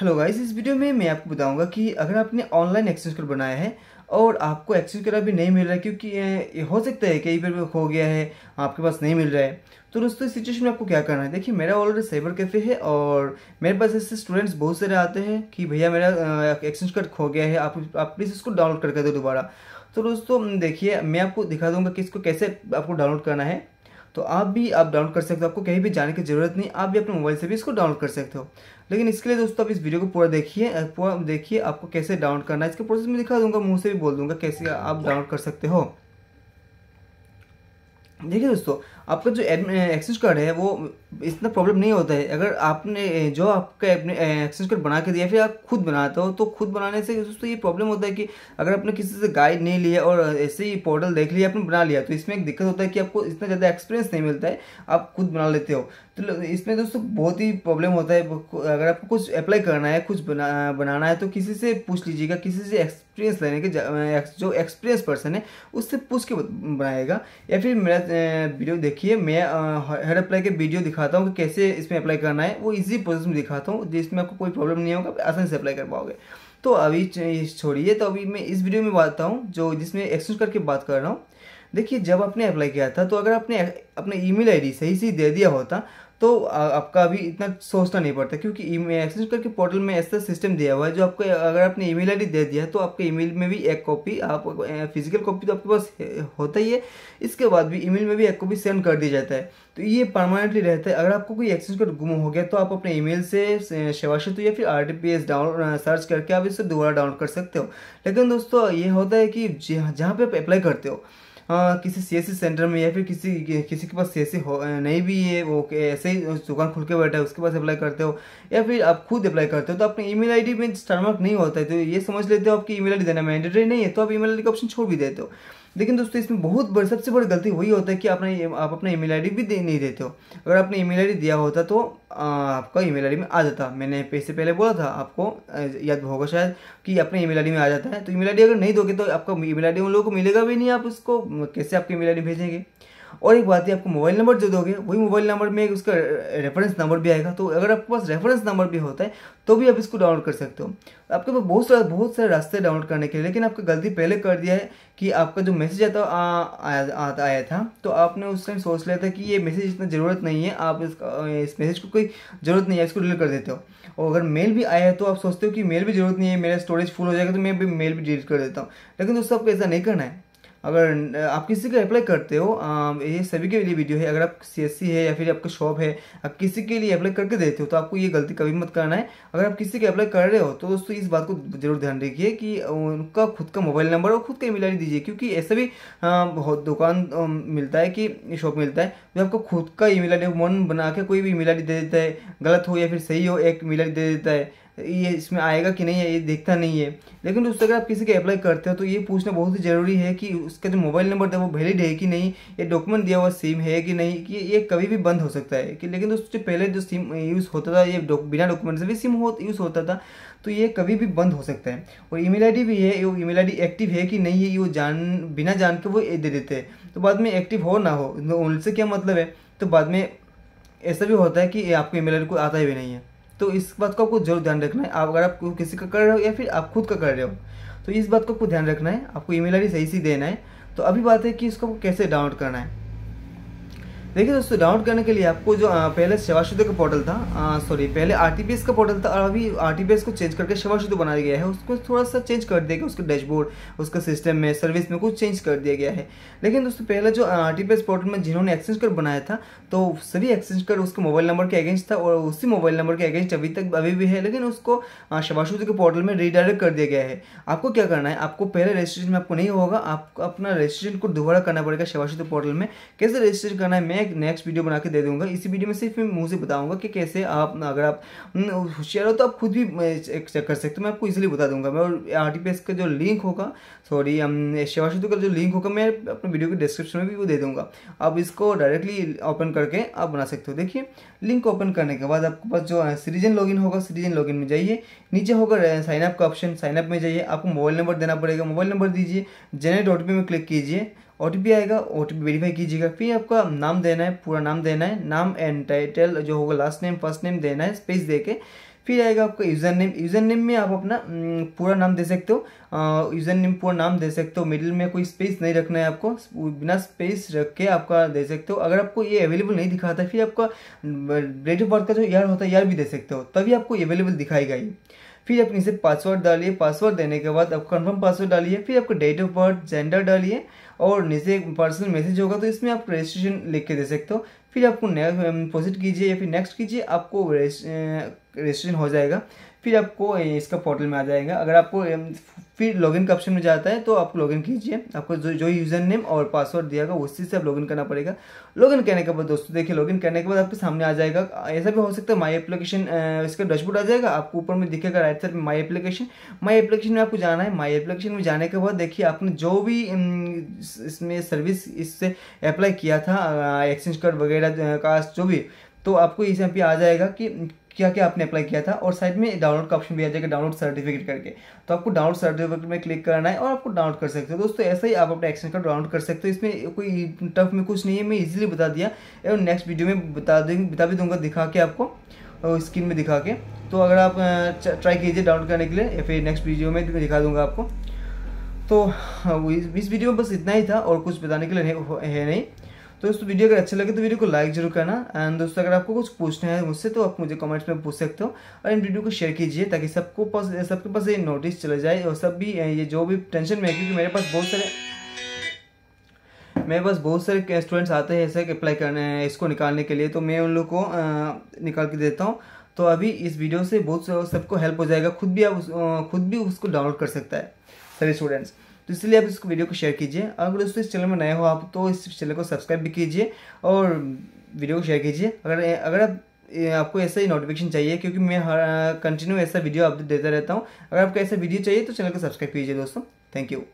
hello guys इस video में मैं आपको बताऊंगा कि अगर आपने ऑनलाइन एक्सचेंज कर बनाया है और आपको एक्सचेंज कर अभी नहीं मिल रहा है क्योंकि हो सकता है कई बार खो गया है आपके पास नहीं मिल रहा है तो दोस्तों इस सिचुएशन में आपको क्या करना है देखिए मेरा ऑलरेडी साइबर कैफ़े है और मेरे पास ऐसे स्टूडेंट्स बहुत सारे आते हैं कि भैया मेरा एक्सचेंज कार्ड खो गया है आप प्लीज़ इसको डाउनलोड करके दो दोबारा तो दोस्तों देखिए मैं आपको दिखा दूँगा कि इसको कैसे आपको डाउनलोड करना है तो आप भी आप डाउनलोड कर सकते हो आपको कहीं भी जाने की ज़रूरत नहीं आप भी अपने मोबाइल से भी इसको डाउनलोड कर सकते हो लेकिन इसके लिए दोस्तों आप इस वीडियो को पूरा देखिए पूरा देखिए आपको कैसे डाउनलोड करना है इसके प्रोसेस में दिखा दूंगा मुँह से भी बोल दूंगा कैसे आप डाउनलोड कर सकते हो देखिए दोस्तों आपका जो एक्सेस कार्ड है वो इतना प्रॉब्लम नहीं होता है अगर आपने जो आपका एक्सेस कार्ड बना के दिया फिर आप खुद बनाते हो तो खुद बनाने से दोस्तों ये प्रॉब्लम होता है कि अगर आपने किसी से गाइड नहीं लिया और ऐसे ही पोर्टल देख लिया आपने बना लिया तो इसमें एक दिक्कत होता है कि आपको इतना ज़्यादा एक्सपीरियंस नहीं मिलता है आप खुद बना लेते हो तो इसमें दोस्तों बहुत ही प्रॉब्लम होता है अगर आपको कुछ अप्लाई करना है कुछ बना बनाना है तो किसी से पूछ लीजिएगा किसी से एक्सपीरियंस लेने के जो एक्सपीरियंस पर्सन है उससे पूछ के बनाएगा या फिर मेरा वीडियो देखिए मैं हेड अप्लाई के वीडियो दिखाता हूँ कि कैसे इसमें अप्लाई करना है वो इजी प्रोसेस में दिखाता हूँ जिसमें आपको कोई प्रॉब्लम नहीं होगा आसानी से अप्लाई कर पाओगे तो अभी छोड़िए तो अभी मैं इस वीडियो में बताता हूँ जो जिसमें एक्सचेंज करके बात कर रहा हूँ देखिए जब आपने अप्लाई किया था तो अगर आपने अपने ईमेल आईडी सही से दे दिया होता तो आपका अभी इतना सोचना नहीं पड़ता क्योंकि ईमेल एक्सेस करके पोर्टल में ऐसा सिस्टम दिया हुआ है जो आपको अगर आपने ईमेल आईडी दे दिया है तो आपके ईमेल में भी एक कॉपी आप फिजिकल कॉपी तो आपके पास होता ही है इसके बाद भी ईमेल में भी एक कॉपी सेंड कर दिया जाता है तो ये परमानेंटली रहता है अगर आपको कोई एक्सेस कोड गुम हो गया तो आप अपने ईमेल से सेवा या फिर R T P S down search करके आप इसे दोबारा डाउनलोड कर सकते हो लेकिन दोस्तों ये होता है कि जहाँ पे आप अप्लाई करते हो हाँ, किसी सी सेंटर में या फिर किसी किसी के पास सी हो नहीं भी है वो ऐसे ही दुकान खुल के बैठा है उसके पास अप्लाई करते हो या फिर आप खुद अप्लाई करते हो तो अपने ईमेल आईडी में स्टारमार्क नहीं होता है तो ये समझ लेते हो आपकी ईमेल आईडी देना मैंडेटरी नहीं है तो आप ईमेल आईडी का ऑप्शन छोड़ भी देते हो लेकिन दोस्तों इसमें बहुत बड़ी सबसे बड़ी गलती वही होता है कि आपने आप अपना ईमेल आईडी भी दे नहीं देते हो अगर आपने ईमेल आईडी दिया होता तो ई आपका ईमेल आईडी में आ जाता मैंने इससे पहले बोला था आपको याद होगा शायद कि अपने ईमेल आईडी में आ जाता है तो ईमेल आईडी अगर नहीं दोगे तो आपका ईमेल आईडी उन लोगों को मिलेगा भी नहीं आप उसको कैसे आपकी ईमेल आईडी भेजेंगे और एक बात है आपको मोबाइल नंबर जो दोगे वही मोबाइल नंबर में उसका रेफरेंस नंबर भी आएगा तो अगर आपके पास रेफरेंस नंबर भी होता है तो भी आप इसको डाउनलोड कर सकते हो आपके पास बहुत सारे बहुत सारे रास्ते डाउनलोड करने के लिए लेकिन आपका गलती पहले कर दिया है कि आपका जो मैसेज आता आया आया था तो आपने उस टाइम सोच लिया था कि ये मैसेज इतना ज़रूरत नहीं है आप इसका इस मैसेज को कोई ज़रूरत नहीं है इसको डिलीट कर देते हो और अगर मेल भी आया है तो आप सोचते हो कि मेल भी ज़रूरत नहीं है मेरा स्टोरेज फुल हो जाएगा तो मैं भी मेल भी डिलीट कर देता हूँ लेकिन दोस्तों आपको ऐसा नहीं करना है अगर आप किसी को अप्लाई करते हो ये सभी के लिए वीडियो है अगर आप सी है या फिर आपका शॉप है आप किसी के लिए अप्लाई करके देते हो तो आपको ये गलती कभी मत करना है अगर आप किसी के अप्लाई कर रहे हो तो दोस्तों इस बात को जरूर ध्यान रखिए कि उनका खुद का मोबाइल नंबर और खुद का ईमेल आई दीजिए क्योंकि ऐसा भी बहुत दुकान मिलता है कि शॉप मिलता है जो आपको खुद का ईमेल आई मन बना के कोई भी ईमेल आई दे देता है गलत हो या फिर सही हो एक ईमेल आई दे देता है ये इसमें आएगा कि नहीं है ये देखता नहीं है लेकिन दोस्तों अगर आप किसी के अप्लाई करते हो तो ये पूछना बहुत ही ज़रूरी है कि उसका जो मोबाइल नंबर था वो वैलिड है कि नहीं ये डॉक्यूमेंट दिया हुआ सिम है कि नहीं कि ये कभी भी बंद हो सकता है कि लेकिन दोस्तों जो पहले जो सिम यूज़ होता था ये डौक, बिना डॉक्यूमेंट से भी सिम हो, यूज़ होता था तो ये कभी भी बंद हो सकता है और ईमेल डी भी है वो ईमेल डी एक्टिव है कि नहीं है वो जान बिना जान के वो दे देते हैं तो बाद में एक्टिव हो ना हो तो उनसे क्या मतलब है तो बाद में ऐसा भी होता है कि आपको ईमेल डी को आता ही भी नहीं है तो इस बात को आपको जरूर ध्यान रखना है आप अगर आप किसी का कर रहे हो या फिर आप खुद का कर रहे हो तो इस बात को आपको ध्यान रखना है आपको ईमेल आईडी सही से देना है तो अभी बात है कि इसको कैसे डाउनलोड करना है देखिए दोस्तों डाउनलोड करने के लिए आपको जो पहले सेवाशुद्ध का पोर्टल था सॉरी पहले आर का पोर्टल था और अभी आर को चेंज करके सेवाशुद्ध बनाया गया है उसको थोड़ा सा चेंज कर दिया गया उसके डैशबोर्ड उसका सिस्टम में सर्विस में कुछ चेंज कर दिया गया है लेकिन दोस्तों पहले जो आर पोर्टल में जिन्होंने एक्सचेंज कर बनाया था तो सभी एक्सचेंज कर उसके मोबाइल नंबर के अगेंस्ट था और उसी मोबाइल नंबर के अगेंस्ट अभी तक अभी भी है लेकिन उसको सेवाशुद्ध के पोर्टल में रिडायरेक्ट कर दिया गया है आपको क्या करना है आपको पहले रजिस्ट्रेशन में आपको नहीं होगा आपको अपना रजिस्ट्रेशन को दोबारा करना पड़ेगा सेवाशुद्ध पोर्टल में कैसे रजिस्ट्रेशन करना है मैं एक नेक्स्ट वीडियो बना के दे दूंगा इसी वीडियो में सिर्फ मैं से बताऊंगा कि कैसे आप अगर आप होशियार हो तो आप खुद भी चेक कर सकते हो मैं आपको इजीली बता दूंगा मैं आर टी पी का जो लिंक होगा सॉरी सेवा सेतु का जो लिंक होगा मैं अपने वीडियो के डिस्क्रिप्शन में भी वो दे दूंगा आप इसको डायरेक्टली ओपन करके आप बना सकते हो देखिए लिंक ओपन करने के बाद आपके पास जो सीरीजन लॉग होगा सीरीजन लॉग में जाइए नीचे होगा साइनअप का ऑप्शन साइनअप में जाइए आपको मोबाइल नंबर देना पड़ेगा मोबाइल नंबर दीजिए जनरेट ओ में क्लिक कीजिए ओ आएगा ओ टी वेरीफाई कीजिएगा फिर आपका नाम देना है पूरा नाम देना है नाम एंड टाइटल जो होगा लास्ट नेम फर्स्ट नेम देना है स्पेस दे के फिर आएगा आपका यूज़र नेम यूज़र नेम में आप अपना हम्म, पूरा नाम दे सकते हो यूज़र नेम पूरा नाम दे सकते हो मिडिल में कोई स्पेस नहीं रखना है आपको बिना स्पेस रख के आपका दे सकते हो अगर आपको ये अवेलेबल नहीं दिखाता फिर आपका डेट ऑफ बर्थ का जो ईयर होता है ईयर भी दे सकते हो तभी आपको अवेलेबल दिखाएगा ये फिर आप नीचे पासवर्ड डालिए पासवर्ड देने के बाद आप कन्फर्म पासवर्ड डालिए फिर आपका डेट ऑफ बर्थ जेंडर डालिए और नीचे पर्सनल मैसेज होगा तो इसमें आप रजिस्ट्रेशन लिख के दे सकते हो फिर आपको पोजिट कीजिए या फिर नेक्स्ट कीजिए आपको रजिस्ट्रेशन हो जाएगा फिर आपको इसका पोर्टल में आ जाएगा अगर आपको फिर लॉगिन के ऑप्शन में जाता है तो आप लॉगिन कीजिए आपको जो जो यूज़र नेम और पासवर्ड दिया गया उसी से आप लॉगिन करना पड़ेगा लॉगिन करने के बाद दोस्तों देखिए लॉगिन करने के बाद आपके सामने आ जाएगा ऐसा भी हो सकता है माई एप्लीकेशन इसका डैशबोर्ड आ जाएगा आपको ऊपर में दिखेगा राइट साइड में माई एप्लीकेशन माई एप्लीकेशन में आपको जाना है माई एप्लीकेशन में जाने के बाद देखिए आपने जो भी इसमें सर्विस इससे अप्लाई किया था एक्सचेंज कार्ड वगैरह कास्ट जो भी तो आपको इस भी पे आ जाएगा कि क्या क्या आपने अप्लाई किया था और साइड में डाउनलोड का ऑप्शन भी आ जाएगा डाउनलोड सर्टिफिकेट करके तो आपको डाउनलोड सर्टिफिकेट में क्लिक करना है और आपको डाउनलोड कर सकते हो दोस्तों ऐसा ही आप अपने एक्शन कार्ड डाउनलोड कर सकते हो इसमें कोई टफ में कुछ नहीं है मैं इजीली बता दिया और नेक्स्ट वीडियो में बता देंगे बता भी दूंगा दिखा के आपको स्क्रीन में दिखा के तो अगर आप ट्राई कीजिए डाउनलोड करने के लिए या फिर नेक्स्ट वीडियो में दिखा दूंगा आपको तो हाँ, इस वीडियो में बस इतना ही था और कुछ बताने के लिए है नहीं तो दोस्तों वीडियो अगर अच्छा लगे तो वीडियो को लाइक जरूर करना एंड दोस्तों अगर आपको कुछ पूछना है मुझसे तो आप मुझे कमेंट्स में पूछ सकते हो और इन वीडियो को शेयर कीजिए ताकि सबको पास सबके पास ये नोटिस चले जाए और सब भी ये जो भी टेंशन में है क्योंकि मेरे पास बहुत सारे मेरे पास बहुत सारे स्टूडेंट्स आते हैं ऐसे अप्लाई करने इसको निकालने के लिए तो मैं उन लोग को निकाल के देता हूँ तो अभी इस वीडियो से बहुत सबको हेल्प हो जाएगा खुद भी आप खुद भी उसको डाउनलोड कर सकता है सारे स्टूडेंट्स तो इसलिए आप इस वीडियो को शेयर कीजिए और अगर दोस्तों इस चैनल में नए हो आप तो इस चैनल को सब्सक्राइब भी कीजिए और वीडियो को शेयर कीजिए अगर अगर आप आपको ऐसा ही नोटिफिकेशन चाहिए क्योंकि मैं हर कंटिन्यू ऐसा वीडियो अपडेट देता रहता हूँ अगर आपको ऐसा वीडियो चाहिए तो चैनल को सब्सक्राइब कीजिए दोस्तों थैंक यू